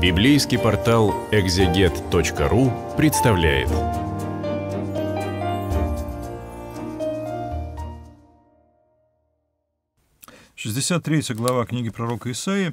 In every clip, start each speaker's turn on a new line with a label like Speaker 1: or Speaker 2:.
Speaker 1: Библейский портал экзегет.ру представляет. Шестьдесят третья глава книги пророка Исаи,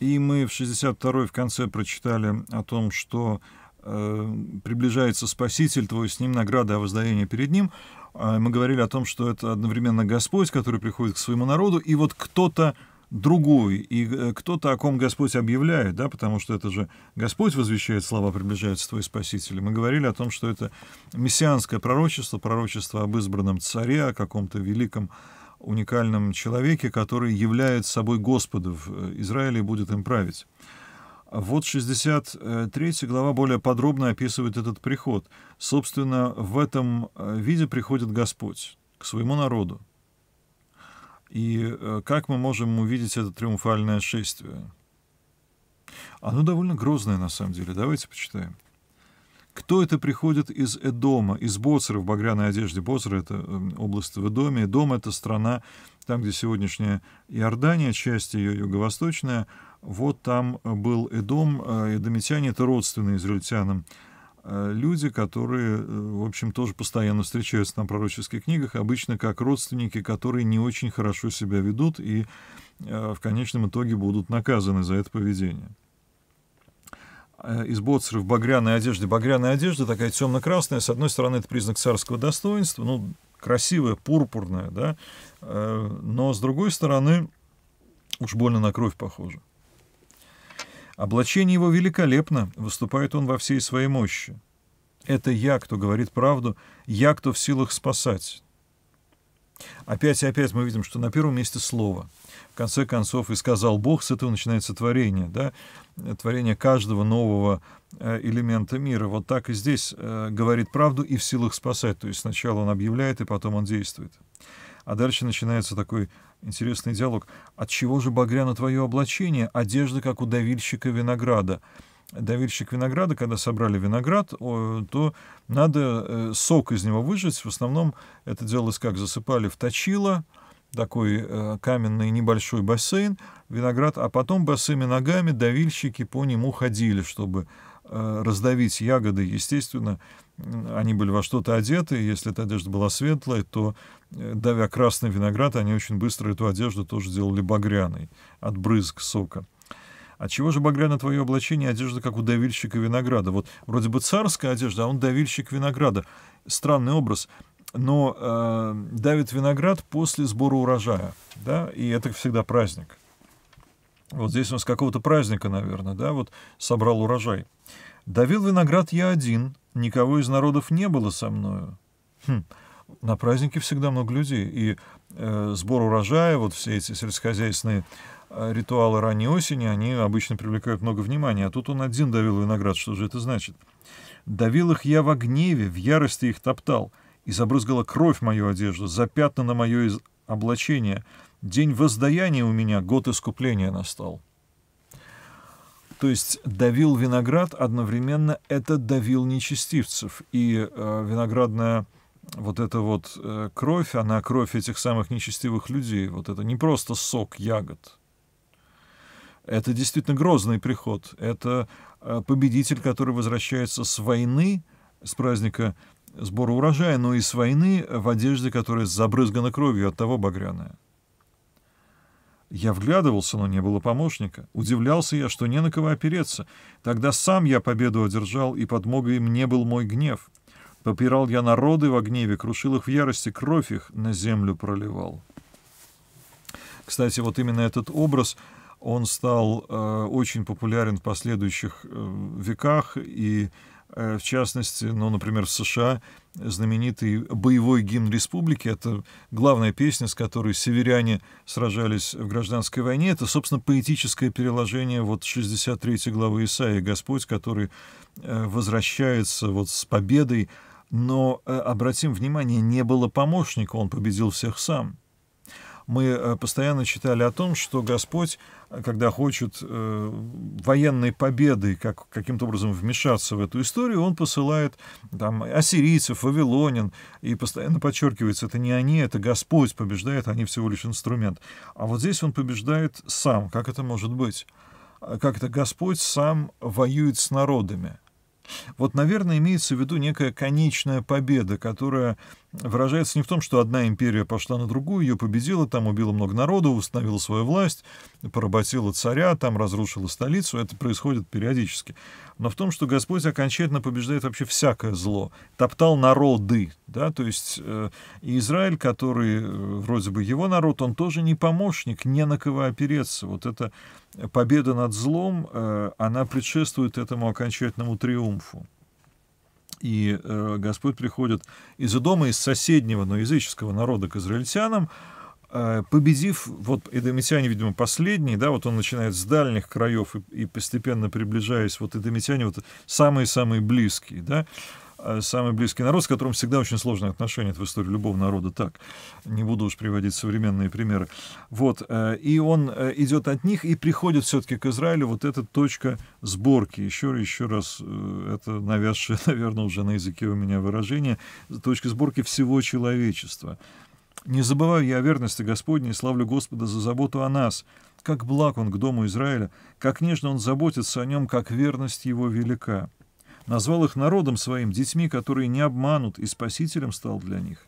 Speaker 1: и мы в 62 в конце прочитали о том, что э, приближается Спаситель твой, с ним награда, а воздаяние перед ним. А мы говорили о том, что это одновременно Господь, который приходит к своему народу, и вот кто-то другую, и э, кто-то, о ком Господь объявляет, да, потому что это же Господь возвещает слова, приближается твой Спаситель. Мы говорили о том, что это мессианское пророчество, пророчество об избранном царе, о каком-то великом уникальном человеке, который является собой Господа в э, Израиле и будет им править. Вот 63 глава более подробно описывает этот приход. Собственно, в этом э, виде приходит Господь к своему народу, и э, как мы можем увидеть это триумфальное шествие? Оно довольно грозное, на самом деле. Давайте почитаем. Кто это приходит из Эдома, из Боцера в багряной одежде? Боцер — это эм, область в Эдоме. Эдом — это страна, там, где сегодняшняя Иордания, часть ее юго-восточная. Вот там э, был Эдом. А, эдомитяне — это родственные израильтянам Э, люди, которые, э, в общем, тоже постоянно встречаются на пророческих книгах, обычно как родственники, которые не очень хорошо себя ведут и э, в конечном итоге будут наказаны за это поведение. Из Боцера в багряной одежде. Багряная одежда такая темно-красная. С одной стороны, это признак царского достоинства, ну, красивая, пурпурная, да, но с другой стороны, уж больно на кровь похоже. Облачение его великолепно, выступает он во всей своей мощи. Это я, кто говорит правду, я, кто в силах спасать. Опять и опять мы видим, что на первом месте слово. В конце концов, и сказал Бог, с этого начинается творение, да? творение каждого нового э, элемента мира. Вот так и здесь э, говорит правду и в силах спасать. То есть сначала он объявляет, и потом он действует. А дальше начинается такой интересный диалог. «От чего же, Багряна, твое облачение? Одежда, как у давильщика винограда» давильщик винограда, когда собрали виноград, то надо э, сок из него выжать. В основном это делалось как? Засыпали в точило, такой э, каменный небольшой бассейн, виноград, а потом босыми ногами давильщики по нему ходили, чтобы э, раздавить ягоды, естественно, они были во что-то одеты, если эта одежда была светлая, то, э, давя красный виноград, они очень быстро эту одежду тоже делали багряной от брызг сока. А чего же багряно твое облачение, одежда, как у давильщика винограда? Вот вроде бы царская одежда, а он давильщик винограда. Странный образ но э, давит виноград после сбора урожая, да, и это всегда праздник. Вот здесь у нас какого-то праздника, наверное, да, вот собрал урожай. Давил виноград я один, Никого из народов не было со мною. Хм, на празднике всегда много людей, и э, сбор урожая, вот все эти сельскохозяйственные э, ритуалы ранней осени, они обычно привлекают много внимания, а тут он один давил виноград, что же это значит? Давил их я в гневе, в ярости их топтал, и забрызгала кровь мою одежду, запятнана мое из облачение. День воздаяния у меня, год искупления настал. То есть давил виноград одновременно это давил нечестивцев. И э, виноградная вот эта вот э, кровь, она кровь этих самых нечестивых людей. Вот это не просто сок ягод. Это действительно грозный приход. Это э, победитель, который возвращается с войны, с праздника сбора урожая, но и с войны в одежде, которая забрызгана кровью, от того багряная. Я вглядывался, но не было помощника. Удивлялся я, что не на кого опереться. Тогда сам я победу одержал, и подмогой мне был мой гнев. Попирал я народы во гневе, крушил их в ярости, кровь их на землю проливал. Кстати, вот именно этот образ, он стал э, очень популярен в последующих э, веках, и Э, в частности, ну, например, в США знаменитый боевой гимн республики. Это главная песня, с которой северяне сражались в гражданской войне. Это, собственно, поэтическое переложение вот 63 главы Исаии «Господь», который э, возвращается вот с победой. Но, э, обратим внимание, не было помощника, он победил всех сам мы э, постоянно читали о том, что Господь, когда хочет э, военной победы как, каким-то образом вмешаться в эту историю, он посылает там ассирийцев, вавилонин, и постоянно подчеркивается, это не они, это Господь побеждает, они всего лишь инструмент. А вот здесь он побеждает сам. Как это может быть? А как это Господь сам воюет с народами? Вот, наверное, имеется в виду некая конечная победа, которая выражается не в том, что одна империя пошла на другую, ее победила, там убила много народу, установила свою власть, поработила царя, там разрушила столицу. Это происходит периодически. Но в том, что Господь окончательно побеждает вообще всякое зло. Топтал народы. Да? То есть э, Израиль, который э, вроде бы его народ, он тоже не помощник, не на кого опереться. Вот эта победа над злом, э, она предшествует этому окончательному триумфу. И э, Господь приходит из дома из соседнего, но языческого народа к израильтянам, э, победив, вот эдомитяне, видимо, последние, да, вот он начинает с дальних краев и, и постепенно приближаясь, вот эдомитяне вот самые-самые близкие, да, Э, самый близкий народ, с которым всегда очень сложные отношения в истории любого народа, так, не буду уж приводить современные примеры. Вот, э, и он э, идет от них и приходит все-таки к Израилю вот эта точка сборки. Еще, еще раз, это навязшее, наверное, уже на языке у меня выражение, точка сборки всего человечества. «Не забываю я о верности Господней славлю Господа за заботу о нас. Как благ он к дому Израиля, как нежно он заботится о нем, как верность его велика» назвал их народом своим, детьми, которые не обманут, и спасителем стал для них.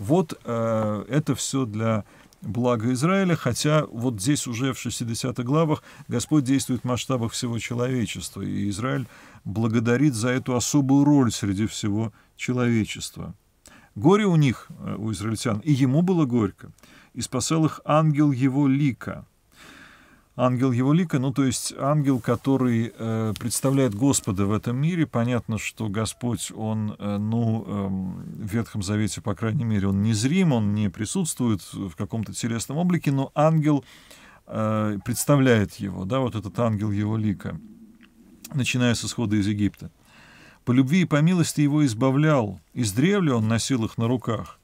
Speaker 1: Вот э, это все для блага Израиля, хотя вот здесь уже в 60 главах Господь действует в масштабах всего человечества, и Израиль благодарит за эту особую роль среди всего человечества. Горе у них, э, у израильтян, и ему было горько, и спасал их ангел его лика — ангел его лика, ну то есть ангел, который э, представляет Господа в этом мире. Понятно, что Господь, он, э, ну, э, в Ветхом Завете, по крайней мере, он незрим, он не присутствует в каком-то телесном облике, но ангел э, представляет его, да, вот этот ангел его лика, начиная с исхода из Египта. По любви и по милости его избавлял, из древля, он носил их на руках,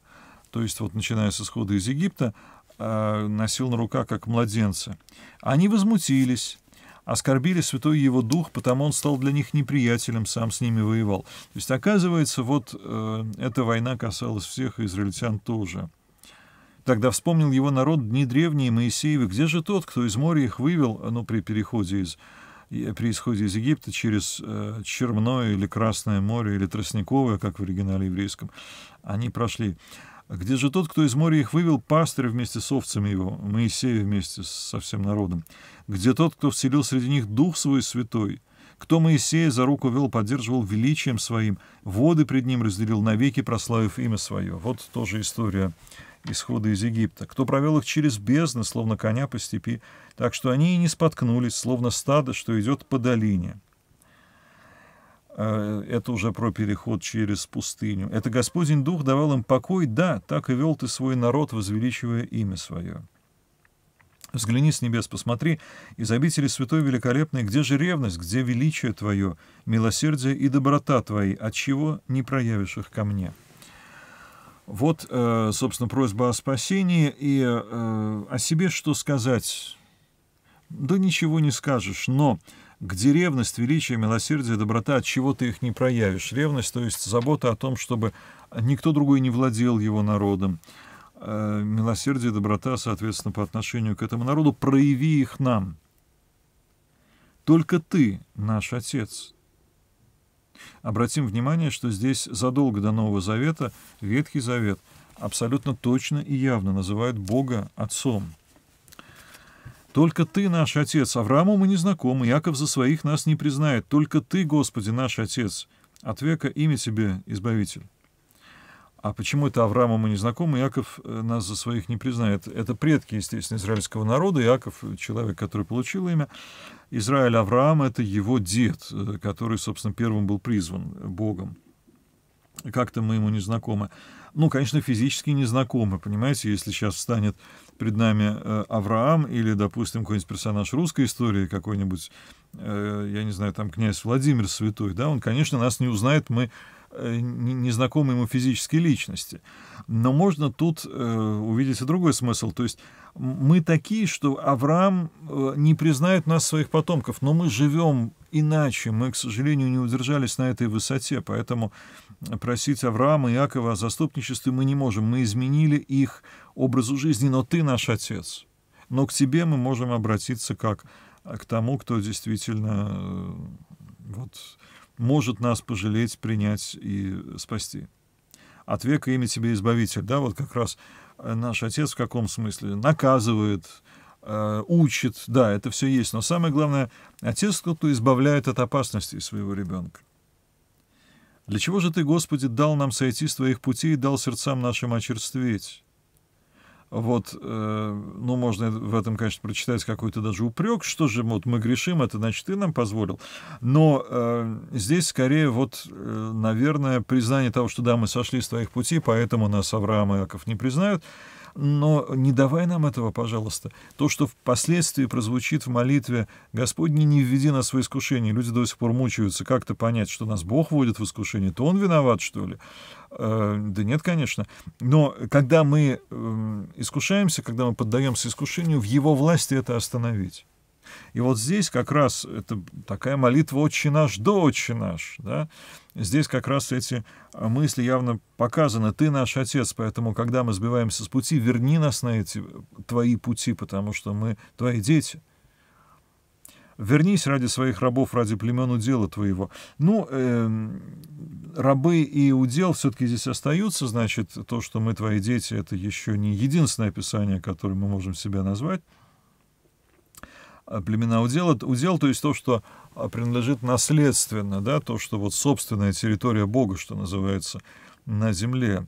Speaker 1: то есть вот начиная с исхода из Египта, Э, носил на руках как младенца. Они возмутились, оскорбили святой его дух, потому он стал для них неприятелем, сам с ними воевал. То есть, оказывается, вот э, эта война касалась всех израильтян тоже. Тогда вспомнил его народ дни древние Моисеевы. Где же тот, кто из моря их вывел, а, ну, при переходе из при исходе из Египта через э, Черное или Красное море, или Тростниковое, как в оригинале еврейском, они прошли. Где же тот, кто из моря их вывел, пастырь вместе с овцами его, Моисея вместе со всем народом? Где тот, кто вселил среди них Дух свой святой? Кто Моисея за руку вел, поддерживал величием своим, воды пред ним разделил навеки, прославив имя свое? Вот тоже история исхода из Египта. Кто провел их через бездны, словно коня по степи, так что они и не споткнулись, словно стадо, что идет по долине. Э, это уже про переход через пустыню. Это Господень Дух давал им покой, да, так и вел ты свой народ, возвеличивая имя свое. Взгляни с небес, посмотри, из обители святой великолепной, где же ревность, где величие твое, милосердие и доброта твои, отчего не проявишь их ко мне». Вот, э, собственно, просьба о спасении и э, о себе что сказать. Да ничего не скажешь, но где ревность, величие, милосердие, доброта, от чего ты их не проявишь. Ревность, то есть забота о том, чтобы никто другой не владел его народом. Э, милосердие, доброта, соответственно, по отношению к этому народу, прояви их нам. Только ты, наш Отец. Обратим внимание, что здесь задолго до Нового Завета Ветхий Завет абсолютно точно и явно называет Бога Отцом. Только Ты наш Отец, Аврааму мы не знакомы, Яков за своих нас не признает. Только Ты, Господи, наш Отец, от века имя Тебе, Избавитель. А почему это Аврааму мы не знакомы, Яков э, нас за своих не признает? Это предки, естественно, израильского народа. Яков — человек, который получил имя. Израиль Авраам — это его дед, э, который, собственно, первым был призван Богом как-то мы ему не знакомы. Ну, конечно, физически не знакомы, понимаете, если сейчас встанет перед нами э, Авраам или, допустим, какой-нибудь персонаж русской истории, какой-нибудь, э, я не знаю, там князь Владимир Святой, да, он, конечно, нас не узнает, мы Э, незнакомой ему физической личности. Но можно тут э, увидеть и другой смысл. То есть мы такие, что Авраам э, не признает нас своих потомков, но мы живем иначе. Мы, к сожалению, не удержались на этой высоте, поэтому просить Авраама и Иакова о заступничестве мы не можем. Мы изменили их образу жизни, но ты наш отец. Но к тебе мы можем обратиться как к тому, кто действительно вот, может нас пожалеть, принять и спасти. От века имя тебе избавитель, да, вот как раз э, наш отец в каком смысле наказывает, э, учит, да, это все есть, но самое главное, отец кто-то избавляет от опасностей своего ребенка. Для чего же ты, Господи, дал нам сойти с твоих путей и дал сердцам нашим очерстветь? Вот, э, ну, можно в этом, конечно, прочитать какой-то даже упрек, что же, вот мы грешим, это значит, ты нам позволил. Но э, здесь скорее вот, э, наверное, признание того, что да, мы сошли с твоих путей, поэтому нас Авраам и Яков не признают но не давай нам этого, пожалуйста. То, что впоследствии прозвучит в молитве «Господни, не введи нас в искушение», люди до сих пор мучаются, как-то понять, что нас Бог вводит в искушение, то Он виноват, что ли? Э, да нет, конечно. Но когда мы э, искушаемся, когда мы поддаемся искушению, в Его власти это остановить. И вот здесь как раз это такая молитва «Отче наш, до Отче наш». Да? Здесь как раз эти а, мысли явно показаны. Ты наш Отец, поэтому, когда мы сбиваемся с пути, верни нас на эти твои пути, потому что мы твои дети. Вернись ради своих рабов, ради племен удела твоего. Ну, э, рабы и удел все-таки здесь остаются, значит, то, что мы твои дети, это еще не единственное описание, которое мы можем себя назвать. Э, племена удела. Удел, то есть то, что а, принадлежит наследственно, да, то, что вот собственная территория Бога, что называется, на земле.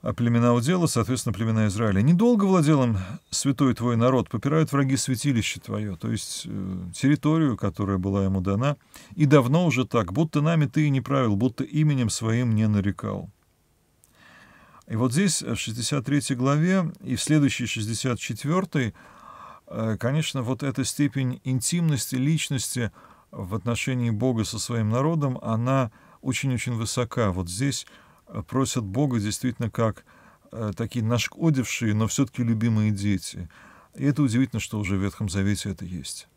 Speaker 1: А племена удела, соответственно, племена Израиля. Недолго владел им святой твой народ, попирают враги святилище твое, то есть э, территорию, которая была ему дана, и давно уже так, будто нами ты и не правил, будто именем своим не нарекал. И вот здесь, э, в 63 главе, и в следующей 64 Э, конечно, вот эта степень интимности личности в отношении Бога со своим народом, она очень-очень высока. Вот здесь э, просят Бога действительно как э, такие нашкодившие, но все-таки любимые дети. И это удивительно, что уже в Ветхом Завете это есть.